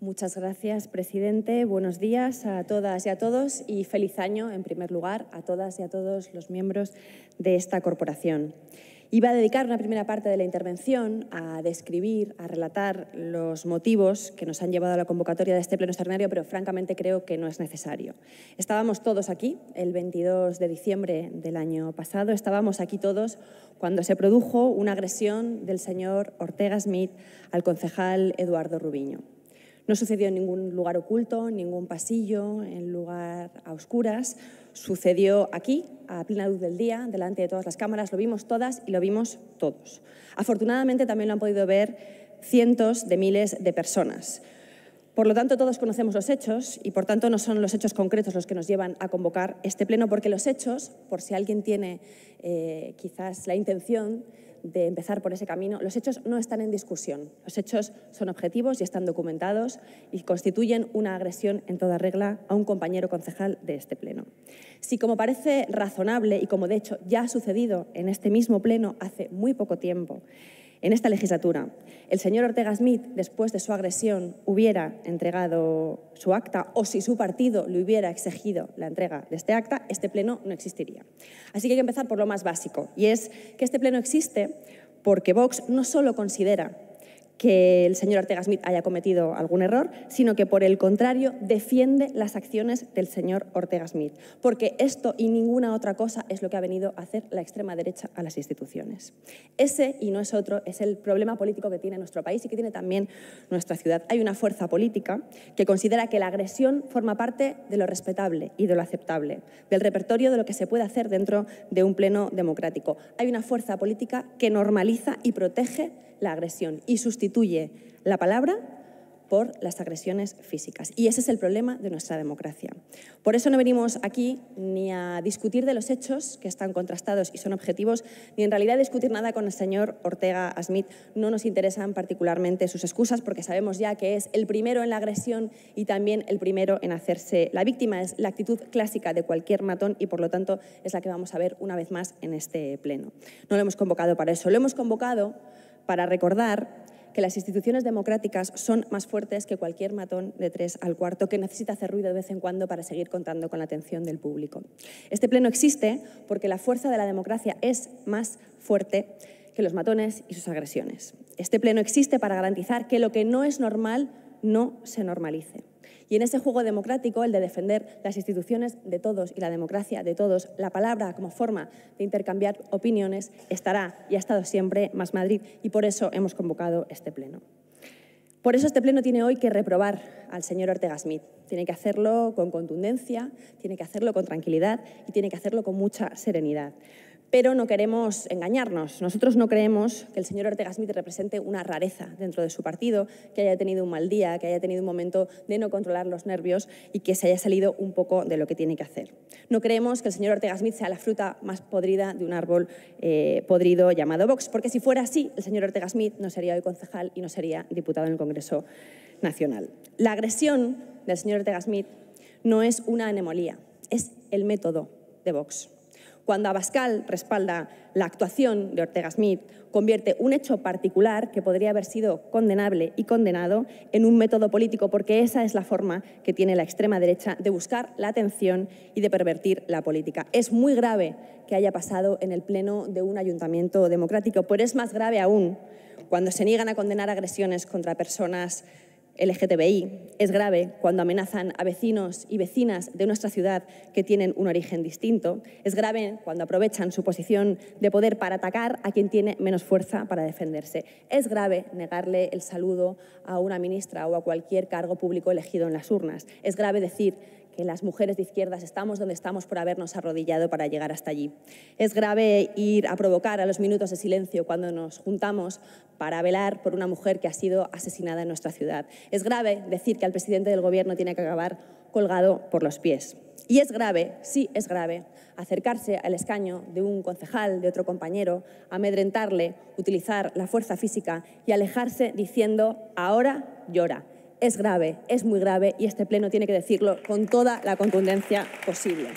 Muchas gracias, presidente. Buenos días a todas y a todos y feliz año, en primer lugar, a todas y a todos los miembros de esta corporación. Iba a dedicar una primera parte de la intervención a describir, a relatar los motivos que nos han llevado a la convocatoria de este pleno extraordinario, pero francamente creo que no es necesario. Estábamos todos aquí el 22 de diciembre del año pasado, estábamos aquí todos cuando se produjo una agresión del señor Ortega Smith al concejal Eduardo Rubiño. No sucedió en ningún lugar oculto, ningún pasillo, en lugar a oscuras. Sucedió aquí, a plena luz del día, delante de todas las cámaras. Lo vimos todas y lo vimos todos. Afortunadamente también lo han podido ver cientos de miles de personas. Por lo tanto, todos conocemos los hechos y, por tanto, no son los hechos concretos los que nos llevan a convocar este pleno, porque los hechos, por si alguien tiene eh, quizás la intención de empezar por ese camino. Los hechos no están en discusión. Los hechos son objetivos y están documentados y constituyen una agresión en toda regla a un compañero concejal de este Pleno. Si como parece razonable y como de hecho ya ha sucedido en este mismo Pleno hace muy poco tiempo, en esta legislatura, el señor Ortega Smith, después de su agresión, hubiera entregado su acta o si su partido le hubiera exigido la entrega de este acta, este pleno no existiría. Así que hay que empezar por lo más básico, y es que este pleno existe porque Vox no solo considera que el señor Ortega Smith haya cometido algún error, sino que por el contrario defiende las acciones del señor Ortega Smith, porque esto y ninguna otra cosa es lo que ha venido a hacer la extrema derecha a las instituciones. Ese y no es otro es el problema político que tiene nuestro país y que tiene también nuestra ciudad. Hay una fuerza política que considera que la agresión forma parte de lo respetable y de lo aceptable, del repertorio de lo que se puede hacer dentro de un pleno democrático. Hay una fuerza política que normaliza y protege la agresión y sustituye la palabra por las agresiones físicas. Y ese es el problema de nuestra democracia. Por eso no venimos aquí ni a discutir de los hechos que están contrastados y son objetivos, ni en realidad discutir nada con el señor Ortega Smith. No nos interesan particularmente sus excusas porque sabemos ya que es el primero en la agresión y también el primero en hacerse la víctima. Es la actitud clásica de cualquier matón y por lo tanto es la que vamos a ver una vez más en este pleno. No lo hemos convocado para eso, lo hemos convocado para recordar que las instituciones democráticas son más fuertes que cualquier matón de tres al cuarto que necesita hacer ruido de vez en cuando para seguir contando con la atención del público. Este pleno existe porque la fuerza de la democracia es más fuerte que los matones y sus agresiones. Este pleno existe para garantizar que lo que no es normal no se normalice. Y en ese juego democrático, el de defender las instituciones de todos y la democracia de todos, la palabra como forma de intercambiar opiniones estará y ha estado siempre más Madrid y por eso hemos convocado este pleno. Por eso este Pleno tiene hoy que reprobar al señor Ortega Smith. Tiene que hacerlo con contundencia, tiene que hacerlo con tranquilidad y tiene que hacerlo con mucha serenidad. Pero no queremos engañarnos. Nosotros no creemos que el señor Ortega Smith represente una rareza dentro de su partido, que haya tenido un mal día, que haya tenido un momento de no controlar los nervios y que se haya salido un poco de lo que tiene que hacer. No creemos que el señor Ortega Smith sea la fruta más podrida de un árbol eh, podrido llamado Vox, porque si fuera así, el señor Ortega Smith no sería hoy concejal y no sería diputado en el Congreso Nacional. La agresión del señor Ortega Smith no es una anemolía, es el método de Vox. Cuando Abascal respalda la actuación de Ortega Smith, convierte un hecho particular que podría haber sido condenable y condenado en un método político, porque esa es la forma que tiene la extrema derecha de buscar la atención y de pervertir la política. Es muy grave que haya pasado en el pleno de un ayuntamiento democrático, pero es más grave aún cuando se niegan a condenar agresiones contra personas LGTBI. Es grave cuando amenazan a vecinos y vecinas de nuestra ciudad que tienen un origen distinto. Es grave cuando aprovechan su posición de poder para atacar a quien tiene menos fuerza para defenderse. Es grave negarle el saludo a una ministra o a cualquier cargo público elegido en las urnas. Es grave decir que las mujeres de izquierdas estamos donde estamos por habernos arrodillado para llegar hasta allí. Es grave ir a provocar a los minutos de silencio cuando nos juntamos para velar por una mujer que ha sido asesinada en nuestra ciudad. Es grave decir que al presidente del gobierno tiene que acabar colgado por los pies. Y es grave, sí es grave, acercarse al escaño de un concejal, de otro compañero, amedrentarle, utilizar la fuerza física y alejarse diciendo ahora llora es grave, es muy grave y este Pleno tiene que decirlo con toda la contundencia posible.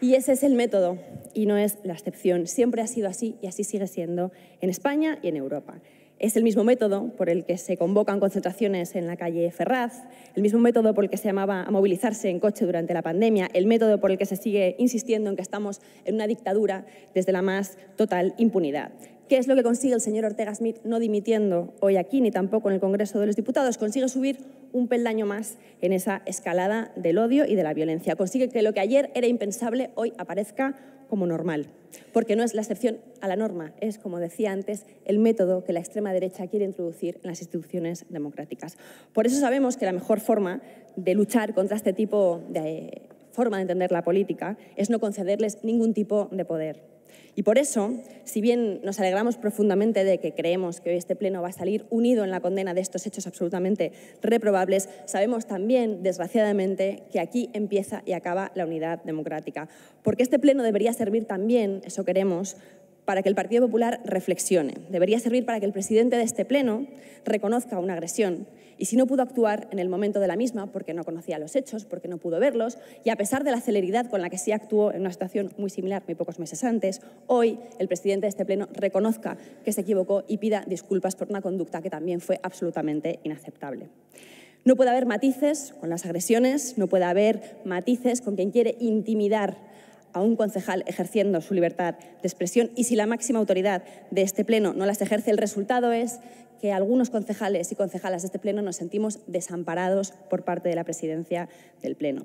Y ese es el método y no es la excepción. Siempre ha sido así y así sigue siendo en España y en Europa. Es el mismo método por el que se convocan concentraciones en la calle Ferraz, el mismo método por el que se llamaba a movilizarse en coche durante la pandemia, el método por el que se sigue insistiendo en que estamos en una dictadura desde la más total impunidad. ¿Qué es lo que consigue el señor Ortega Smith no dimitiendo hoy aquí ni tampoco en el Congreso de los Diputados? Consigue subir un peldaño más en esa escalada del odio y de la violencia. Consigue que lo que ayer era impensable hoy aparezca como normal, porque no es la excepción a la norma, es, como decía antes, el método que la extrema derecha quiere introducir en las instituciones democráticas. Por eso sabemos que la mejor forma de luchar contra este tipo de forma de entender la política es no concederles ningún tipo de poder y por eso, si bien nos alegramos profundamente de que creemos que hoy este Pleno va a salir unido en la condena de estos hechos absolutamente reprobables, sabemos también, desgraciadamente, que aquí empieza y acaba la unidad democrática. Porque este Pleno debería servir también, eso queremos, para que el Partido Popular reflexione. Debería servir para que el presidente de este Pleno reconozca una agresión y si no pudo actuar en el momento de la misma porque no conocía los hechos, porque no pudo verlos y a pesar de la celeridad con la que sí actuó en una situación muy similar muy pocos meses antes, hoy el presidente de este Pleno reconozca que se equivocó y pida disculpas por una conducta que también fue absolutamente inaceptable. No puede haber matices con las agresiones, no puede haber matices con quien quiere intimidar a un concejal ejerciendo su libertad de expresión y si la máxima autoridad de este Pleno no las ejerce, el resultado es que algunos concejales y concejalas de este Pleno nos sentimos desamparados por parte de la presidencia del Pleno.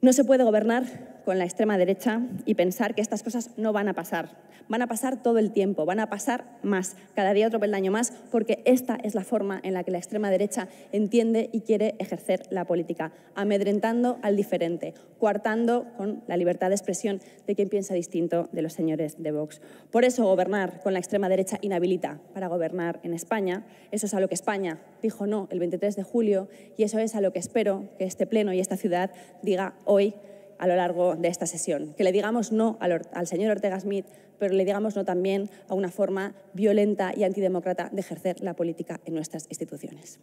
No se puede gobernar con la extrema derecha y pensar que estas cosas no van a pasar. Van a pasar todo el tiempo, van a pasar más, cada día otro peldaño más, porque esta es la forma en la que la extrema derecha entiende y quiere ejercer la política, amedrentando al diferente, coartando con la libertad de expresión de quien piensa distinto de los señores de Vox. Por eso gobernar con la extrema derecha inhabilita para gobernar en España. Eso es a lo que España dijo no el 23 de julio y eso es a lo que espero que este Pleno y esta ciudad diga hoy a lo largo de esta sesión. Que le digamos no al, señor Ortega Smith, pero le digamos no también a una forma violenta y antidemócrata de ejercer la política en nuestras instituciones.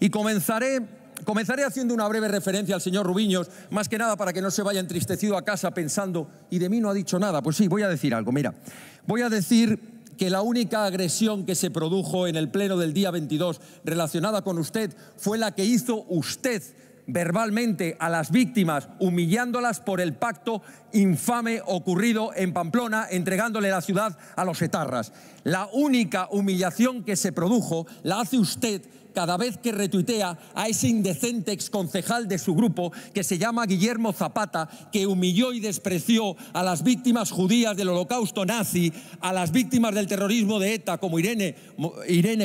Y comenzaré Comenzaré haciendo una breve referencia al señor Rubiños, más que nada para que no se vaya entristecido a casa pensando, y de mí no ha dicho nada. Pues sí, voy a decir algo, mira. Voy a decir que la única agresión que se produjo en el pleno del día 22 relacionada con usted fue la que hizo usted verbalmente a las víctimas, humillándolas por el pacto infame ocurrido en Pamplona, entregándole la ciudad a los etarras. La única humillación que se produjo la hace usted cada vez que retuitea a ese indecente exconcejal de su grupo que se llama Guillermo Zapata, que humilló y despreció a las víctimas judías del holocausto nazi, a las víctimas del terrorismo de ETA como Irene,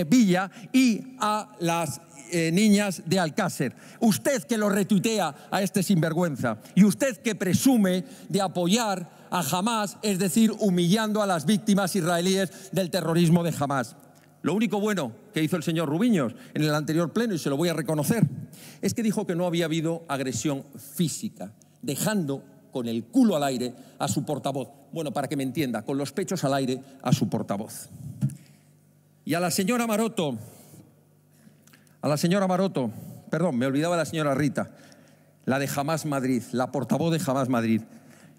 Villa y a las eh, niñas de Alcácer. Usted que lo retuitea a este sinvergüenza y usted que presume de apoyar a Hamas, es decir, humillando a las víctimas israelíes del terrorismo de Hamas. Lo único bueno que hizo el señor Rubiños en el anterior pleno, y se lo voy a reconocer, es que dijo que no había habido agresión física, dejando con el culo al aire a su portavoz. Bueno, para que me entienda, con los pechos al aire a su portavoz. Y a la señora Maroto, a la señora Maroto, perdón, me olvidaba la señora Rita, la de Jamás Madrid, la portavoz de Jamás Madrid.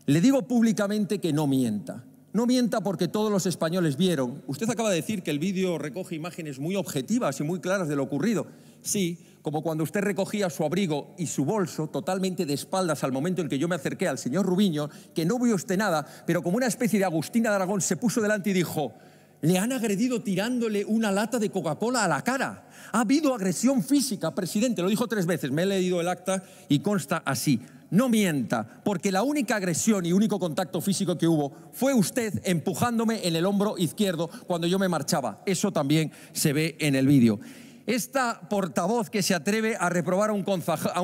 Le digo públicamente que no mienta. No mienta porque todos los españoles vieron. Usted acaba de decir que el vídeo recoge imágenes muy objetivas y muy claras de lo ocurrido. Sí, como cuando usted recogía su abrigo y su bolso totalmente de espaldas al momento en que yo me acerqué al señor Rubiño, que no vio usted nada, pero como una especie de Agustina de Aragón se puso delante y dijo, le han agredido tirándole una lata de Coca-Cola a la cara. Ha habido agresión física, presidente, lo dijo tres veces, me he leído el acta y consta así no mienta, porque la única agresión y único contacto físico que hubo fue usted empujándome en el hombro izquierdo cuando yo me marchaba. Eso también se ve en el vídeo. Esta portavoz que se atreve a reprobar a un,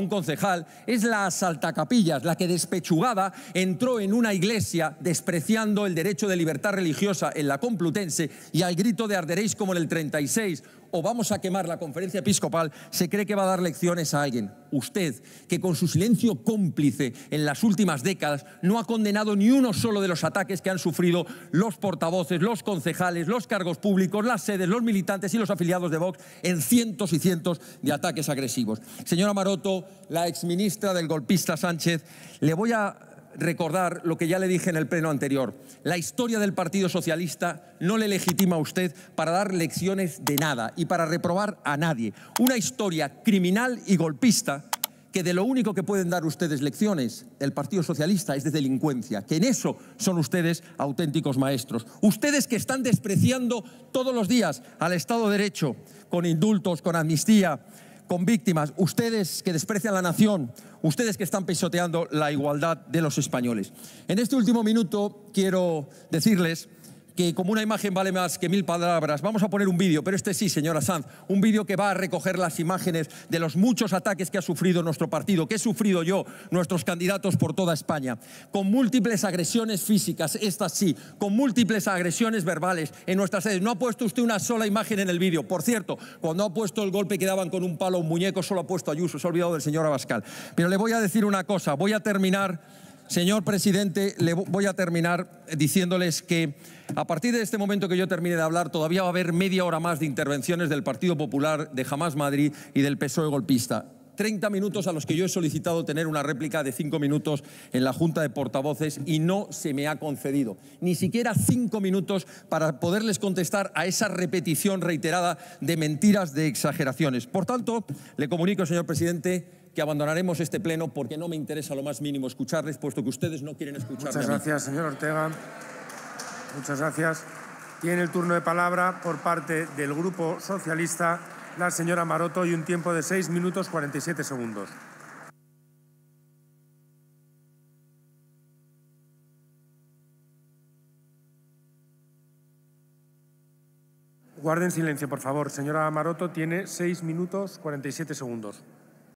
concejal es la saltacapillas, la que despechugada entró en una iglesia despreciando el derecho de libertad religiosa en la Complutense y al grito de arderéis como en el 36 o vamos a quemar la conferencia episcopal, se cree que va a dar lecciones a alguien. Usted, que con su silencio cómplice en las últimas décadas no ha condenado ni uno solo de los ataques que han sufrido los portavoces, los concejales, los cargos públicos, las sedes, los militantes y los afiliados de Vox en cientos y cientos de ataques agresivos. Señora Maroto, la exministra del golpista Sánchez, le voy a recordar lo que ya le dije en el pleno anterior. La historia del Partido Socialista no le legitima a usted para dar lecciones de nada y para reprobar a nadie. Una historia criminal y golpista que de lo único que pueden dar ustedes lecciones el Partido Socialista es de delincuencia, que en eso son ustedes auténticos maestros. Ustedes que están despreciando todos los días al Estado de Derecho, con indultos, con amnistía, con víctimas, ustedes que desprecian la nación, ustedes que están pisoteando la igualdad de los españoles. En este último minuto quiero decirles que como una imagen vale más que mil palabras, vamos a poner un vídeo, pero este sí, señora Sanz, un vídeo que va a recoger las imágenes de los muchos ataques que ha sufrido nuestro partido, que he sufrido yo, nuestros candidatos por toda España, con múltiples agresiones físicas, estas sí, con múltiples agresiones verbales en nuestras sedes. No ha puesto usted una sola imagen en el vídeo. Por cierto, cuando ha puesto el golpe que daban con un palo a un muñeco, solo ha puesto Ayuso, se ha olvidado del señor Abascal. Pero le voy a decir una cosa, voy a terminar Señor presidente, le voy a terminar diciéndoles que a partir de este momento que yo termine de hablar, todavía va a haber media hora más de intervenciones del Partido Popular, de Jamás Madrid y del PSOE golpista. 30 minutos a los que yo he solicitado tener una réplica de cinco minutos en la Junta de Portavoces y no se me ha concedido. Ni siquiera cinco minutos para poderles contestar a esa repetición reiterada de mentiras, de exageraciones. Por tanto, le comunico, señor presidente, que abandonaremos este pleno porque no me interesa lo más mínimo escucharles, puesto que ustedes no quieren escucharme. Muchas gracias, señor Ortega. Muchas gracias. Tiene el turno de palabra por parte del Grupo Socialista la señora Maroto y un tiempo de 6 minutos 47 segundos. Guarden silencio, por favor. Señora Maroto, tiene 6 minutos 47 segundos.